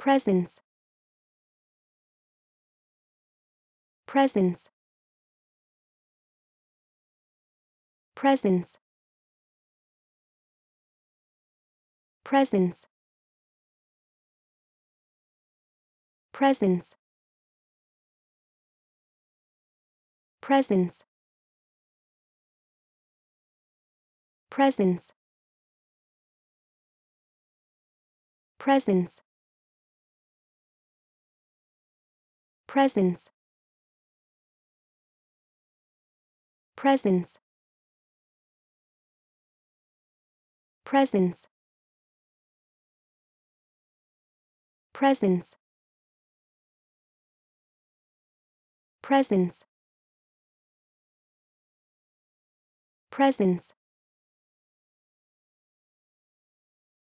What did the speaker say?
presence presence presence presence presence presence presence presence presence presence presence presence presence presence